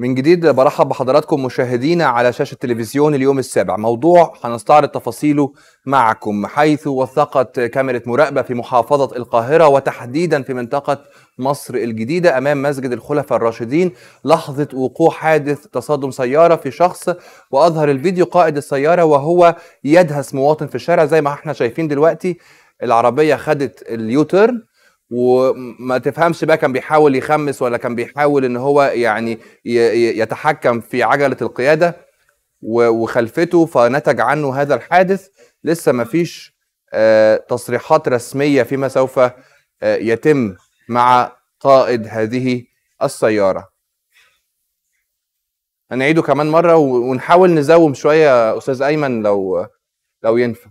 من جديد برحب بحضراتكم مشاهدينا على شاشة تلفزيون اليوم السابع موضوع هنستعرض تفاصيله معكم حيث وثقت كاميرا مراقبة في محافظة القاهرة وتحديدا في منطقة مصر الجديدة أمام مسجد الخلفاء الراشدين لحظة وقوع حادث تصادم سيارة في شخص وأظهر الفيديو قائد السيارة وهو يدهس مواطن في الشارع زي ما احنا شايفين دلوقتي العربية خدت اليوتيرن وما تفهمش بقى كان بيحاول يخمس ولا كان بيحاول ان هو يعني يتحكم في عجله القياده وخلفته فنتج عنه هذا الحادث لسه ما فيش آه، تصريحات رسميه فيما سوف آه، يتم مع قائد هذه السياره هنعيده كمان مره ونحاول نزوم شويه استاذ ايمن لو لو ينفع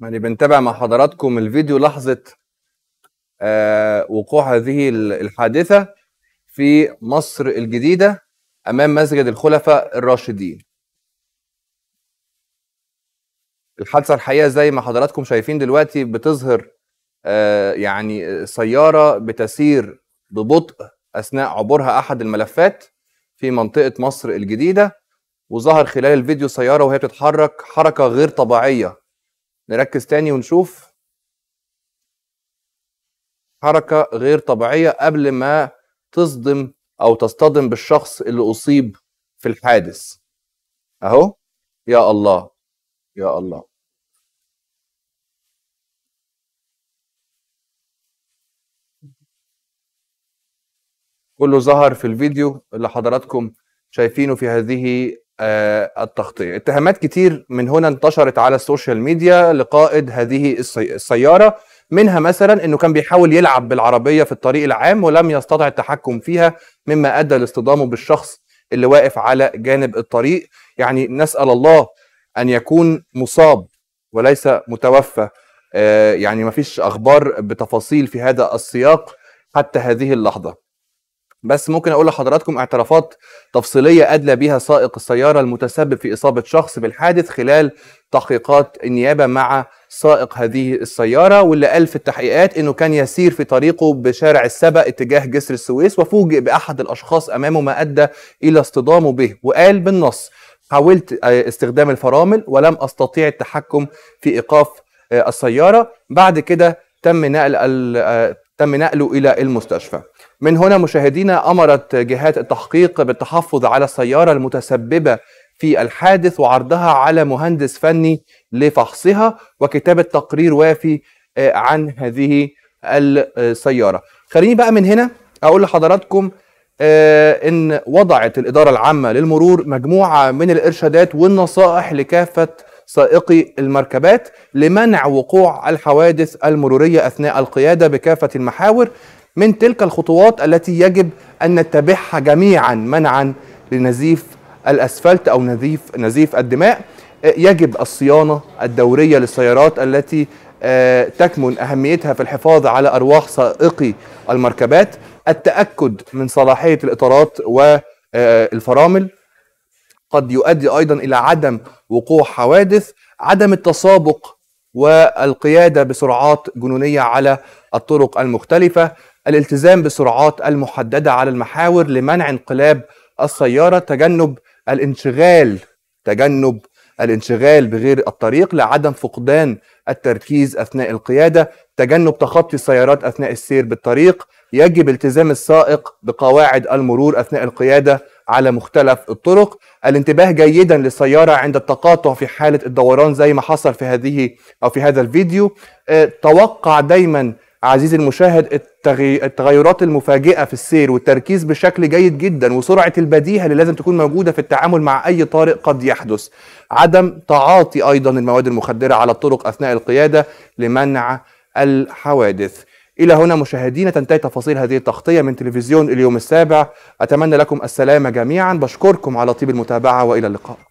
يعني بنتابع مع حضراتكم الفيديو لحظة آه، وقوع هذه الحادثة في مصر الجديدة أمام مسجد الخلفاء الراشدين الحادثة الحقيقة زي ما حضراتكم شايفين دلوقتي بتظهر آه، يعني سيارة بتسير ببطء أثناء عبورها أحد الملفات في منطقة مصر الجديدة وظهر خلال الفيديو سيارة وهي بتتحرك حركة غير طبيعية نركز تاني ونشوف حركة غير طبيعية قبل ما تصدم أو تصطدم بالشخص اللي أصيب في الحادث أهو يا الله يا الله كله ظهر في الفيديو اللي حضراتكم شايفينه في هذه آه، التغطيه اتهامات كتير من هنا انتشرت على السوشيال ميديا لقائد هذه السياره منها مثلا انه كان بيحاول يلعب بالعربيه في الطريق العام ولم يستطع التحكم فيها مما ادى لاصطدامه بالشخص اللي واقف على جانب الطريق يعني نسال الله ان يكون مصاب وليس متوفى آه، يعني ما فيش اخبار بتفاصيل في هذا السياق حتى هذه اللحظه بس ممكن اقول لحضراتكم اعترافات تفصيليه ادلى بها سائق السياره المتسبب في اصابه شخص بالحادث خلال تحقيقات النيابه مع سائق هذه السياره واللي قال في التحقيقات انه كان يسير في طريقه بشارع السبا اتجاه جسر السويس وفوجئ باحد الاشخاص امامه ما ادى الى اصطدامه به وقال بالنص حاولت آه، استخدام الفرامل ولم استطيع التحكم في ايقاف آه، السياره بعد كده تم نقل آه، تم نقله إلى المستشفى من هنا مشاهدينا أمرت جهات التحقيق بالتحفظ على السيارة المتسببة في الحادث وعرضها على مهندس فني لفحصها وكتابة تقرير وافي آه، عن هذه السيارة خليني بقى من هنا أقول لحضراتكم آه، إن وضعت الإدارة العامة للمرور مجموعة من الإرشادات والنصائح لكافة سائقي المركبات لمنع وقوع الحوادث المرورية أثناء القيادة بكافة المحاور من تلك الخطوات التي يجب أن نتبعها جميعا منعا لنزيف الأسفلت أو نزيف, نزيف الدماء يجب الصيانة الدورية للسيارات التي آه، تكمن أهميتها في الحفاظ على أرواح سائقي المركبات التأكد من صلاحية الإطارات والفرامل آه، قد يؤدي ايضا الى عدم وقوع حوادث عدم التسابق والقياده بسرعات جنونيه على الطرق المختلفه الالتزام بسرعات المحدده على المحاور لمنع انقلاب السياره تجنب الانشغال تجنب الانشغال بغير الطريق لعدم فقدان التركيز اثناء القياده تجنب تخطي السيارات اثناء السير بالطريق يجب التزام السائق بقواعد المرور اثناء القياده على مختلف الطرق الانتباه جيدا للسيارة عند التقاطع في حالة الدوران زي ما حصل في هذه أو في هذا الفيديو آه، توقع دايما عزيزي المشاهد التغيرات المفاجئة في السير والتركيز بشكل جيد جدا وسرعة البديهة اللي لازم تكون موجودة في التعامل مع أي طارئ قد يحدث عدم تعاطي أيضا المواد المخدرة على الطرق أثناء القيادة لمنع الحوادث إلى هنا مشاهدينا تنتهي تفاصيل هذه التغطية من تلفزيون اليوم السابع أتمنى لكم السلامة جميعا بشكركم على طيب المتابعة وإلى اللقاء